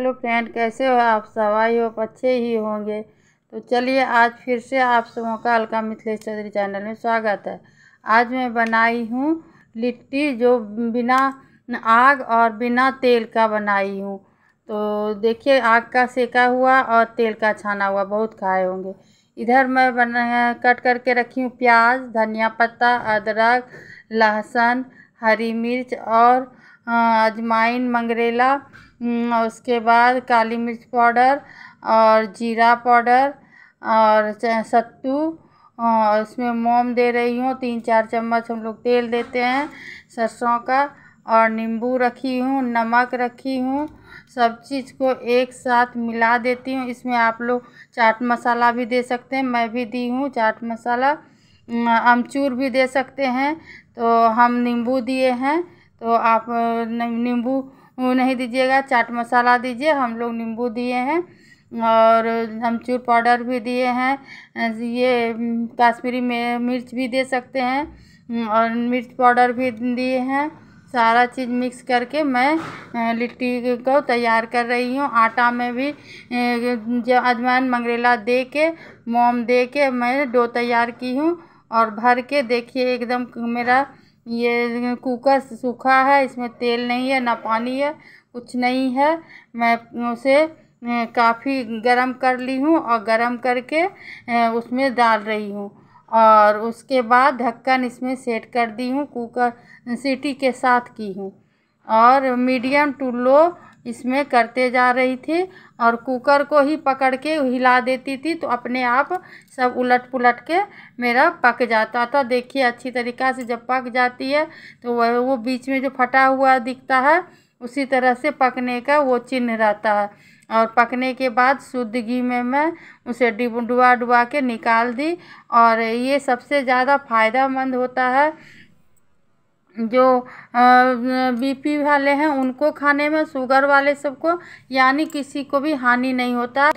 hello friend कैसे हो आप सब आई अच्छे ही होंगे तो चलिए आज फिर से आप सबों का अलका मिथिलेश चौधरी चैनल में स्वागत है आज मैं बनाई हूँ लिट्टी जो बिना आग और बिना तेल का बनाई हूँ तो देखिए आग का सेका हुआ और तेल का छाना हुआ बहुत खाए होंगे इधर मैं बना कट करके रखी हूँ प्याज धनिया पत्ता अदरक लहसुन हरी मिर्च और अजमाइन मंगरेला उसके बाद काली मिर्च पाउडर और जीरा पाउडर और सत्तू और उसमें मोम दे रही हूँ तीन चार चम्मच हम लोग तेल देते हैं सरसों का और नींबू रखी हूँ नमक रखी हूँ सब चीज़ को एक साथ मिला देती हूँ इसमें आप लोग चाट मसाला भी दे सकते हैं मैं भी दी हूँ चाट मसाला अमचूर भी दे सकते हैं तो हम नींबू दिए हैं तो आप नींबू नहीं दीजिएगा चाट मसाला दीजिए हम लोग नींबू दिए हैं और अमचूर पाउडर भी दिए हैं ये काश्मीरी मिर्च भी दे सकते हैं और मिर्च पाउडर भी दिए हैं सारा चीज़ मिक्स करके मैं लिट्टी को तैयार कर रही हूँ आटा में भी अजवाइन मंगरेला दे के मोम दे के मैं डो तैयार की हूँ और भर के देखिए एकदम मेरा ये कुकर सूखा है इसमें तेल नहीं है ना पानी है कुछ नहीं है मैं उसे काफ़ी गरम कर ली हूँ और गरम करके उसमें डाल रही हूँ और उसके बाद ढक्कन इसमें सेट कर दी हूँ कुकर सीटी के साथ की हूँ और मीडियम टू लो इसमें करते जा रही थी और कुकर को ही पकड़ के हिला देती थी तो अपने आप सब उलट पुलट के मेरा पक जाता था देखिए अच्छी तरीक़ा से जब पक जाती है तो वह वो बीच में जो फटा हुआ दिखता है उसी तरह से पकने का वो चिन्ह रहता है और पकने के बाद शुद्ध घी में मैं उसे डुबा डुबा के निकाल दी और ये सबसे ज़्यादा फ़ायदा मंद होता है जो बी पी वाले हैं उनको खाने में शुगर वाले सबको यानी किसी को भी हानि नहीं होता